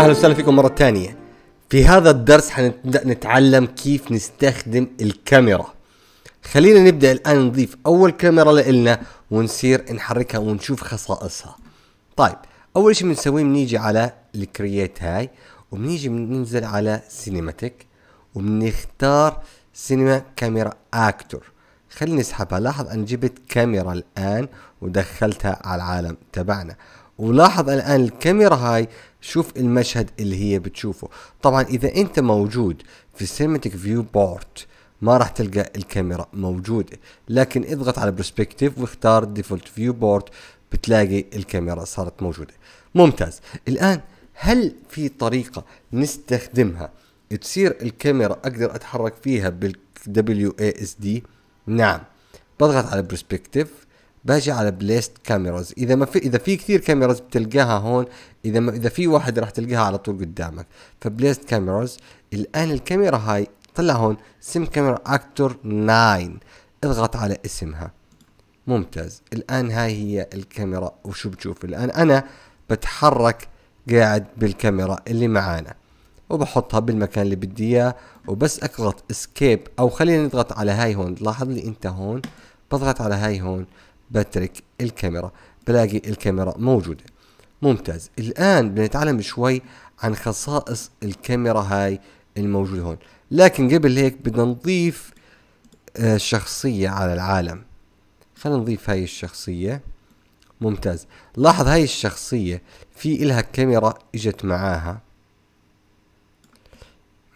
اهلا وسهلا فيكم مره تانية في هذا الدرس حنبدا نتعلم كيف نستخدم الكاميرا خلينا نبدا الان نضيف اول كاميرا لنا ونصير نحركها ونشوف خصائصها طيب اول شيء بنسويه بنيجي على الكرييت هاي وبنيجي بننزل على سينماتيك وبنختار سينما كاميرا اكتور خليني اسحبها لاحظ ان جبت كاميرا الان ودخلتها على العالم تبعنا ولاحظ الآن الكاميرا هاي شوف المشهد اللي هي بتشوفه طبعا إذا أنت موجود في السينماتيك فيو بورت ما راح تلقى الكاميرا موجودة لكن اضغط على برسبكتيف واختار ديفولت فيو بورت بتلاقي الكاميرا صارت موجودة ممتاز الآن هل في طريقة نستخدمها تصير الكاميرا أقدر أتحرك فيها اس دي نعم بضغط على برسبكتيف باجي على بليست كاميراز اذا ما في اذا في كثير كاميراز بتلقاها هون اذا ما اذا في واحد راح تلقاها على طول قدامك فبليست كاميراز الان الكاميرا هاي طلع هون سم كاميرا اكتور 9 اضغط على اسمها ممتاز الان هاي هي الكاميرا وشو بتشوف الان انا بتحرك قاعد بالكاميرا اللي معانا وبحطها بالمكان اللي بدي اياه وبس اضغط اسكيب او خلينا نضغط على هاي هون لاحظ لي انت هون بضغط على هاي هون بترك الكاميرا بلاقي الكاميرا موجوده ممتاز الان بنتعلم شوي عن خصائص الكاميرا هاي الموجوده هون لكن قبل هيك بدنا نضيف الشخصية شخصيه على العالم خلينا نضيف هاي الشخصيه ممتاز لاحظ هاي الشخصيه في إلها كاميرا اجت معاها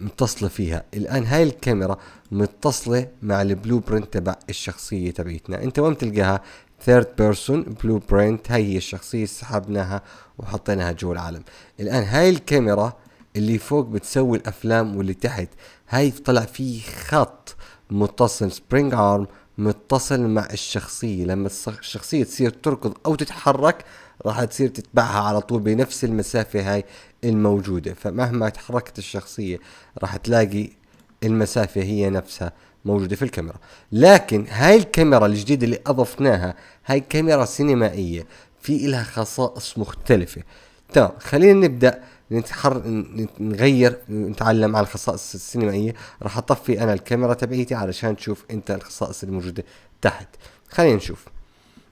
متصله فيها الان هاي الكاميرا متصله مع البلو برنت تبع الشخصيه تبعتنا انت وين تلقاها ثيرد بيرسون بلو برنت هاي هي الشخصيه سحبناها وحطيناها جوا العالم الان هاي الكاميرا اللي فوق بتسوي الافلام واللي تحت هاي طلع في خط متصل سبرينج ارم متصل مع الشخصية لما الشخصية تصير تركض أو تتحرك راح تصير تتبعها على طول بنفس المسافة هاي الموجودة فمهما تحركت الشخصية راح تلاقي المسافة هي نفسها موجودة في الكاميرا لكن هاي الكاميرا الجديدة اللي أضفناها هاي كاميرا سينمائية في إلها خصائص مختلفة تمام خلينا نبدأ نتحر نغير نتعلم عن الخصائص السينمائية راح أطفي أنا الكاميرا تبعيتي علشان تشوف أنت الخصائص الموجودة تحت خلينا نشوف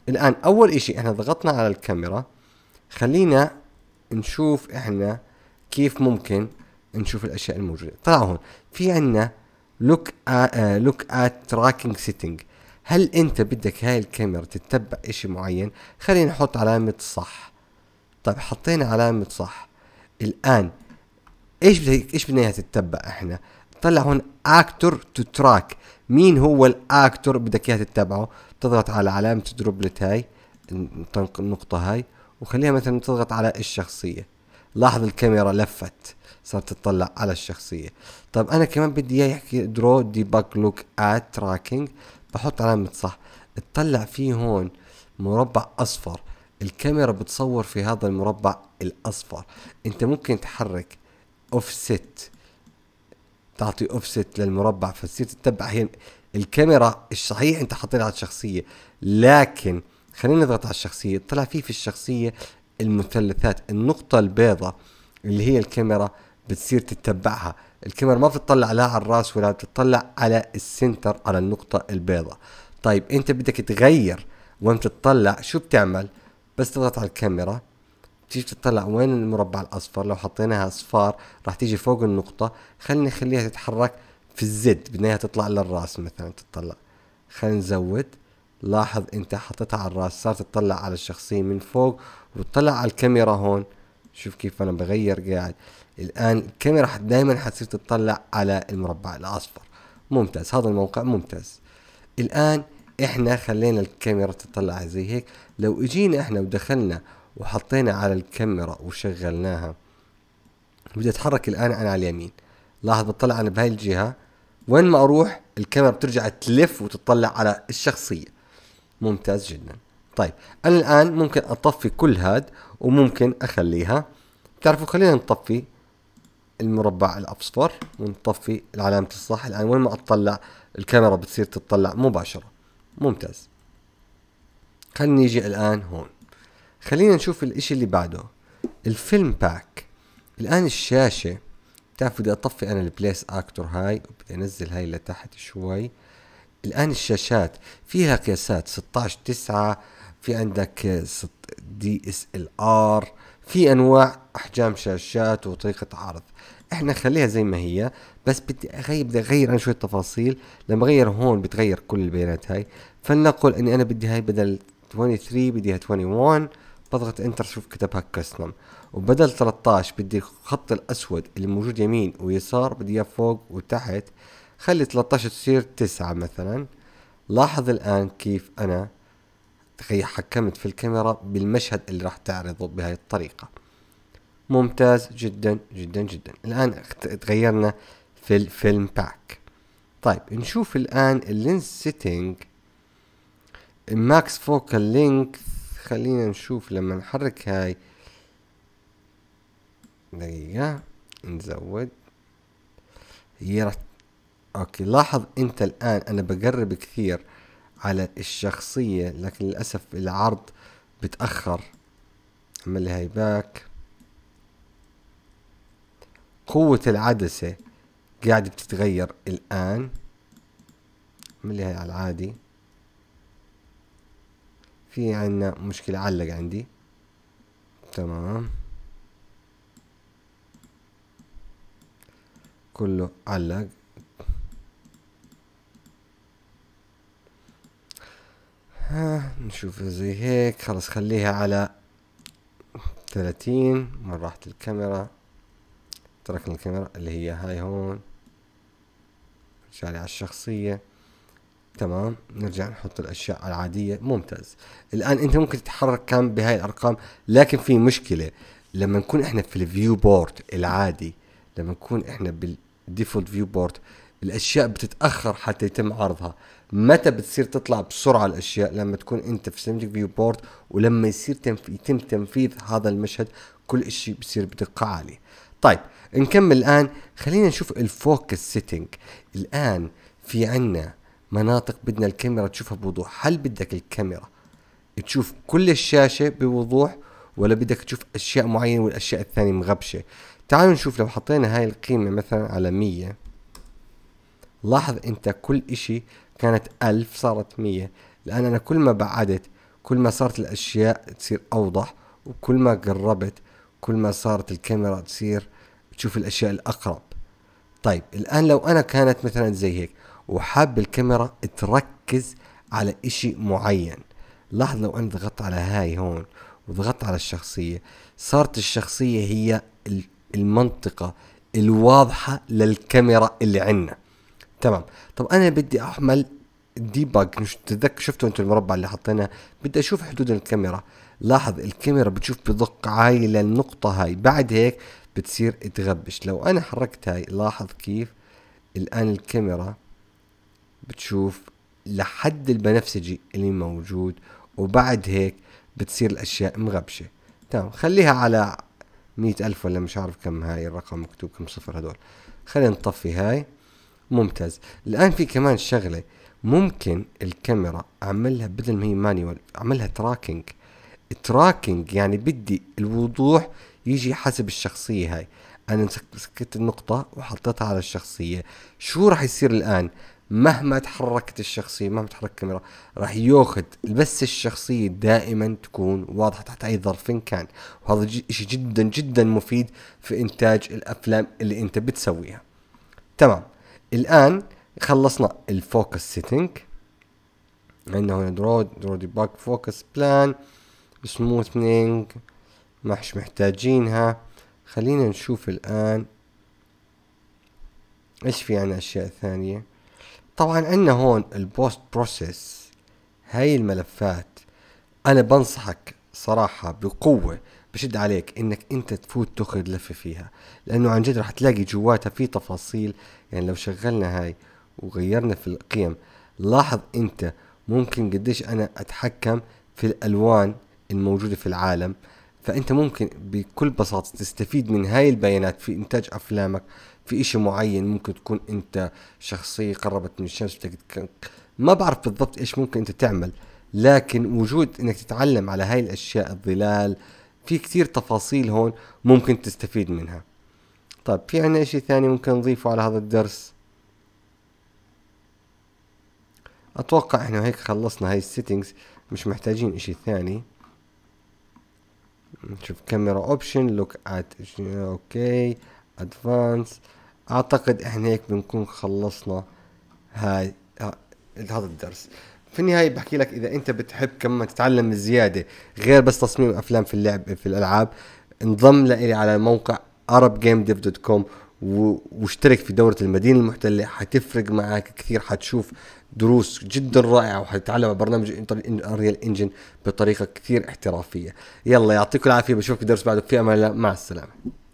الآن أول إشي إحنا ضغطنا على الكاميرا خلينا نشوف احنا كيف ممكن نشوف الاشياء الموجوده طلع هون في عندنا لوك لوك ات تراكنج سيتنج هل انت بدك هاي الكاميرا تتبع اشي معين خلينا نحط علامه صح طيب حطينا علامه صح الان ايش بدك ايش بدنا اياها تتبع احنا طلع هون اكتور تو تراك مين هو الاكتور بدك اياها تتبعه تضغط على علامه الدروبلت هاي النقطه هاي وخليها مثلا تضغط على الشخصية لاحظ الكاميرا لفت صارت تطلع على الشخصية طب أنا كمان بدي إياه يحكي درو ديباك لوك آت تراكينج بحط علامة صح تطلع فيه هون مربع أصفر الكاميرا بتصور في هذا المربع الأصفر أنت ممكن تحرك أوفست تعطي أوفست للمربع فتصير تتبع هي الكاميرا الصحيح أنت حاطينها على الشخصية لكن خلينا نضغط على الشخصية طلع فيه في الشخصية المثلثات النقطة البيضاء اللي هي الكاميرا بتصير تتبعها الكاميرا ما بتطلع لا على الراس ولا بتطلع على السنتر على النقطة البيضاء طيب انت بدك تغير وين تطلع شو بتعمل بس تضغط على الكاميرا تيجي تطلع وين المربع الاصفر لو حطيناها اصفار راح تيجي فوق النقطة خلينا نخليها تتحرك في الزد بدنا اياها تطلع للراس مثلا تطلع خلينا نزود لاحظ انت حطيتها على الراس صارت تطلع على الشخصية من فوق وتطلع على الكاميرا هون شوف كيف انا بغير قاعد الان الكاميرا دائما حتصير تطلع على المربع الاصفر ممتاز هذا الموقع ممتاز الان احنا خلينا الكاميرا تطلع زي هيك لو اجينا احنا ودخلنا وحطينا على الكاميرا وشغلناها بدي اتحرك الان انا على اليمين لاحظ بتطلع انا بهاي الجهه وين ما اروح الكاميرا بترجع تلف وتطلع على الشخصيه ممتاز جدا طيب انا الان ممكن اطفي كل هاد وممكن اخليها تعرفوا خلينا نطفي المربع الاصفر ونطفي علامه الصح الان وين ما اطلع الكاميرا بتصير تطلع مباشره ممتاز خلينا نيجي الان هون خلينا نشوف الاشي اللي بعده الفيلم باك الان الشاشه تعرفوا بدي اطفي انا البليس اكتور هاي وبدي انزل هاي لتحت شوي الآن الشاشات فيها قياسات 16 9 في عندك دي اس ال ار في انواع احجام شاشات وطريقه عرض احنا خليها زي ما هي بس بدي اغير بدي اغير انا شويه تفاصيل لما اغير هون بتغير كل البيانات هاي فلنقل اني انا بدي هاي بدل 23 بديها 21 بضغط انتر شوف كتبها كاستم وبدل 13 بدي الخط الاسود اللي موجود يمين ويسار بدي اياه فوق وتحت خلي 13 تصير 9 مثلا لاحظ الآن كيف أنا حكمت في الكاميرا بالمشهد اللي راح تعرضه بهاي الطريقة ممتاز جدا جدا جدا الآن تغيرنا في الفيلم باك طيب نشوف الآن اللينز سيتنج الماكس فوكال لينك خلينا نشوف لما نحرك هاي دقيقة نزود هي راح اوكي لاحظ انت الان انا بقرب كثير على الشخصية لكن للأسف العرض بتأخر عمل هاي باك قوة العدسة قاعدة بتتغير الآن عمل هاي على العادي في عنا مشكلة علق عندي تمام كله علق ها نشوفها زي هيك خلص خليها على ثلاثين من راحت الكاميرا تركنا الكاميرا اللي هي هاي هون نرجع لي على الشخصية تمام نرجع نحط الأشياء العادية ممتاز الآن أنت ممكن تتحرك كم بهاي الأرقام لكن في مشكلة لما نكون إحنا في الفيو بورد العادي لما نكون إحنا بالديفولت فيو بورد الاشياء بتتاخر حتى يتم عرضها متى بتصير تطلع بسرعه الاشياء لما تكون انت في سينماتيك فيو بورد ولما يصير تنف... يتم تنفيذ هذا المشهد كل شيء بصير بدقه عاليه طيب نكمل الان خلينا نشوف الفوكس سيتنج الان في عنا مناطق بدنا الكاميرا تشوفها بوضوح هل بدك الكاميرا تشوف كل الشاشه بوضوح ولا بدك تشوف اشياء معينه والاشياء الثانيه مغبشه تعالوا نشوف لو حطينا هاي القيمه مثلا على 100 لاحظ انت كل اشي كانت ألف صارت مية لأن أنا كل ما بعدت كل ما صارت الأشياء تصير أوضح وكل ما قربت كل ما صارت الكاميرا تصير تشوف الأشياء الأقرب طيب الآن لو أنا كانت مثلا زي هيك وحاب الكاميرا تركز على إشي معين لاحظ لو أنا ضغطت على هاي هون وضغطت على الشخصية صارت الشخصية هي المنطقة الواضحة للكاميرا اللي عندنا تمام طب انا بدي اعمل ديباج مش تتذكر شفتوا انتم المربع اللي حطيناه بدي اشوف حدود الكاميرا لاحظ الكاميرا بتشوف بدق هاي للنقطة هاي بعد هيك بتصير تغبش لو انا حركت هاي لاحظ كيف الان الكاميرا بتشوف لحد البنفسجي اللي موجود وبعد هيك بتصير الاشياء مغبشة تمام خليها على مئة ألف ولا مش عارف كم هاي الرقم مكتوب كم صفر هدول خلينا نطفي هاي ممتاز الان في كمان شغله ممكن الكاميرا اعملها بدل ما هي مانيوال اعملها تراكنج تراكنج يعني بدي الوضوح يجي حسب الشخصيه هاي انا سكت النقطه وحطيتها على الشخصيه شو راح يصير الان مهما تحركت الشخصية مهما تحرك الكاميرا راح ياخذ بس الشخصية دائما تكون واضحة تحت أي ظرف كان وهذا شيء جدا جدا مفيد في إنتاج الأفلام اللي أنت بتسويها تمام الان خلصنا الفوكس سيتنج عندنا هنا درو درو باك فوكس بلان سموثنينج ما مش محتاجينها خلينا نشوف الان ايش في عنا اشياء ثانية طبعا عندنا هون البوست بروسيس هاي الملفات انا بنصحك صراحة بقوة بشد عليك انك انت تفوت تاخذ لفه فيها لانه عن جد راح تلاقي جواتها في تفاصيل يعني لو شغلنا هاي وغيرنا في القيم لاحظ انت ممكن قديش انا اتحكم في الالوان الموجوده في العالم فانت ممكن بكل بساطه تستفيد من هاي البيانات في انتاج افلامك في اشي معين ممكن تكون انت شخصيه قربت من الشمس ما بعرف بالضبط ايش ممكن انت تعمل لكن وجود انك تتعلم على هاي الاشياء الظلال في كثير تفاصيل هون ممكن تستفيد منها طيب في عنا اشي ثاني ممكن نضيفه على هذا الدرس اتوقع احنا هيك خلصنا هاي السيتنجز مش محتاجين اشي ثاني نشوف كاميرا اوبشن لوك ات اوكي ادفانس اعتقد احنا هيك بنكون خلصنا هاي هذا الدرس في النهايه بحكي لك اذا انت بتحب كمان تتعلم زياده غير بس تصميم افلام في اللعب في الالعاب انضم لإلي على موقع arabgamedev.com واشترك في دورة المدينة المحتلة حتفرق معك كثير حتشوف دروس جدا رائعة وحتتعلم على برنامج انريال انجن بطريقة كثير احترافية يلا يعطيكم العافية بشوفك درس بعده في أمان الله مع السلامة